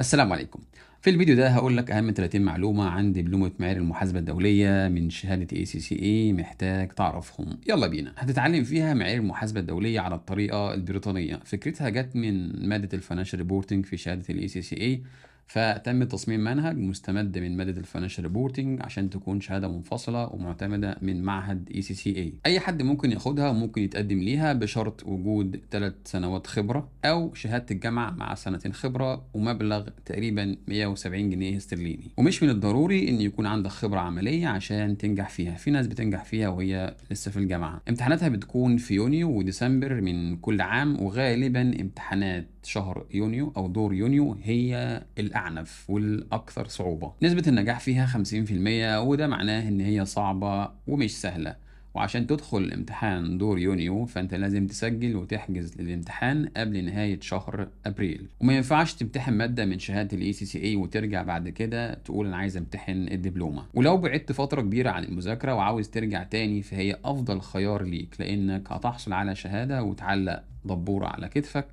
السلام عليكم في الفيديو ده هقول لك اهم 30 معلومه عن دبلومه معيار المحاسبه الدوليه من شهاده اي سي سي اي محتاج تعرفهم يلا بينا هتتعلم فيها معايير المحاسبه الدوليه على الطريقه البريطانيه فكرتها جت من ماده الفاينانشال ريبورتنج في شهاده الاي سي سي اي فتم تصميم منهج مستمد من ماده الفاينانشال ريبورتنج عشان تكون شهاده منفصله ومعتمده من معهد اي سي سي اي اي حد ممكن ياخدها وممكن يتقدم ليها بشرط وجود ثلاث سنوات خبره او شهاده الجامعه مع سنتين خبره ومبلغ تقريبا 170 جنيه استرليني ومش من الضروري ان يكون عندك خبره عمليه عشان تنجح فيها في ناس بتنجح فيها وهي لسه في الجامعه امتحاناتها بتكون في يونيو وديسمبر من كل عام وغالبا امتحانات شهر يونيو أو دور يونيو هي الأعنف والأكثر صعوبة نسبة النجاح فيها 50% وده معناه إن هي صعبة ومش سهلة وعشان تدخل امتحان دور يونيو فانت لازم تسجل وتحجز للامتحان قبل نهاية شهر ابريل وما ينفعش تمتحن مادة من شهادة الاي سي سي اي وترجع بعد كده تقول انا عايز امتحن الدبلومة ولو بعدت فترة كبيرة عن المذاكرة وعاوز ترجع تاني فهي افضل خيار ليك لانك هتحصل على شهادة وتعلق دبورة على كتفك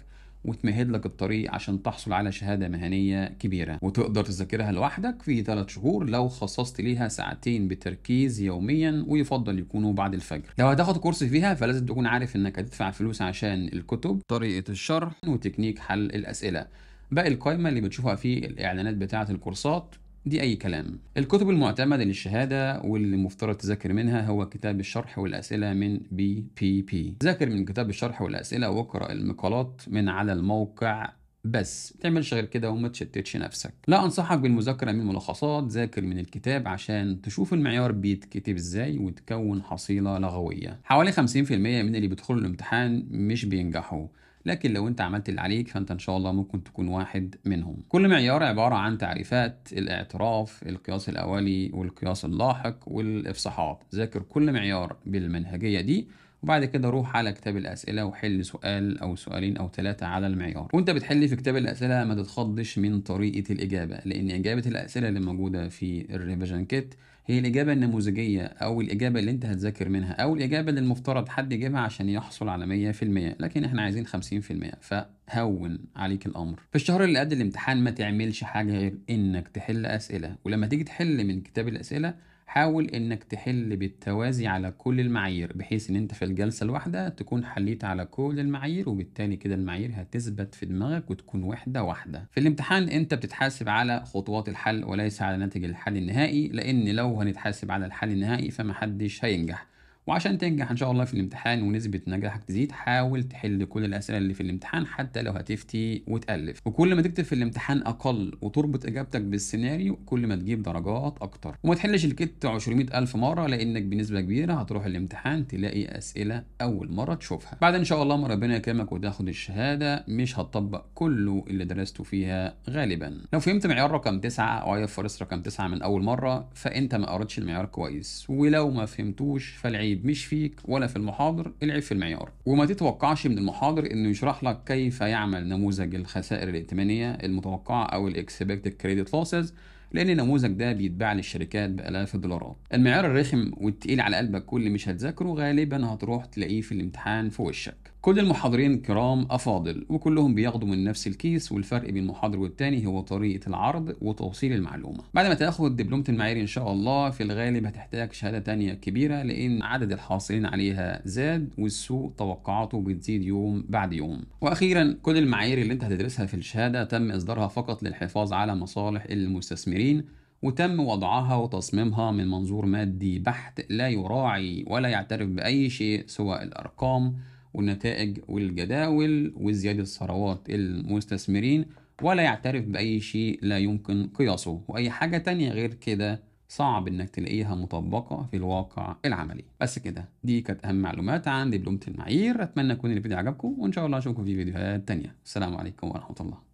وتمهد لك الطريق عشان تحصل على شهادة مهنية كبيرة وتقدر تذاكرها لوحدك في 3 شهور لو خصصت ليها ساعتين بتركيز يوميا ويفضل يكونوا بعد الفجر لو هتاخد كورس فيها فلازم تكون عارف انك هتدفع فلوس عشان الكتب طريقة الشرح وتكنيك حل الأسئلة باقي القائمة اللي بتشوفها في الإعلانات بتاعة الكورسات دي أي كلام الكتب المعتمدة للشهادة واللي مفترض تذاكر منها هو كتاب الشرح والأسئلة من بي بي بي ذاكر من كتاب الشرح والأسئلة واقرأ المقالات من على الموقع بس تعملش غير كده وما تشتتش نفسك لا انصحك بالمذاكره من ملخصات ذاكر من الكتاب عشان تشوف المعيار بيتكتب ازاي وتكون حصيله لغويه حوالي 50% من اللي بيدخلوا الامتحان مش بينجحوا لكن لو انت عملت اللي عليك فانت ان شاء الله ممكن تكون واحد منهم كل معيار عبارة عن تعريفات الاعتراف القياس الاولي والقياس اللاحق والافصاحات ذاكر كل معيار بالمنهجية دي وبعد كده روح على كتاب الأسئلة وحل سؤال أو سؤالين أو ثلاثة على المعيار وأنت بتحل في كتاب الأسئلة ما تتخضش من طريقة الإجابة لأن إجابة الأسئلة اللي موجودة في الريفيجن كيت هي الإجابة النموذجية أو الإجابة اللي أنت هتذاكر منها أو الإجابة اللي المفترض حد يجيبها عشان يحصل على 100% لكن إحنا عايزين 50% فهون عليك الأمر في الشهر اللي قبل الامتحان ما تعملش حاجة غير إنك تحل أسئلة ولما تيجي تحل من كتاب الأسئلة حاول انك تحل بالتوازي على كل المعايير بحيث ان انت في الجلسة الواحدة تكون حليت على كل المعايير وبالتالي كده المعايير هتثبت في دماغك وتكون وحده واحدة في الامتحان انت بتتحاسب على خطوات الحل وليس على ناتج الحل النهائي لان لو هنتحاسب على الحل النهائي فمحدش هينجح وعشان تنجح ان شاء الله في الامتحان ونسبه نجاحك تزيد حاول تحل كل الاسئله اللي في الامتحان حتى لو هتفتي وتالف وكل ما تكتب في الامتحان اقل وتربط اجابتك بالسيناريو كل ما تجيب درجات اكتر وما تحلش الكت 200000 مره لانك بنسبه كبيره هتروح الامتحان تلاقي اسئله اول مره تشوفها بعد ان شاء الله ما ربنا يكرمك وتاخد الشهاده مش هتطبق كله اللي درسته فيها غالبا لو فهمت معيار رقم 9 او اي فرس رقم 9 من اول مره فانت ما قريتش المعيار كويس ولو ما فهمتوش فالعيب العيب مش فيك ولا في المحاضر العيب في المعيار وما تتوقعش من المحاضر انه يشرح لك كيف يعمل نموذج الخسائر الائتمانيه المتوقعه او الاكسبكتد كريدت لوسز لان النموذج ده بيتباع للشركات بالاف الدولارات المعيار الرخم والتقيل على قلبك كل مش هتذاكره غالبا هتروح تلاقيه في الامتحان في وشك كل المحاضرين الكرام أفاضل وكلهم بياخدوا من نفس الكيس والفرق بين المحاضر والتاني هو طريقة العرض وتوصيل المعلومة بعد ما تاخد دبلومة المعايير إن شاء الله في الغالب هتحتاج شهادة تانية كبيرة لأن عدد الحاصلين عليها زاد والسوق توقعاته بتزيد يوم بعد يوم وأخيرا كل المعايير اللي أنت هتدرسها في الشهادة تم إصدارها فقط للحفاظ على مصالح المستثمرين وتم وضعها وتصميمها من منظور مادي بحت لا يراعي ولا يعترف بأي شيء سوى الأرقام والنتائج والجداول وزيادة ثروات المستثمرين ولا يعترف بأي شيء لا يمكن قياسه وأي حاجة تانية غير كده صعب إنك تلاقيها مطبقة في الواقع العملي بس كده دي كانت أهم معلومات عن دبلومة المعايير أتمنى يكون الفيديو عجبكم وإن شاء الله أشوفكم في فيديوهات تانية السلام عليكم ورحمة الله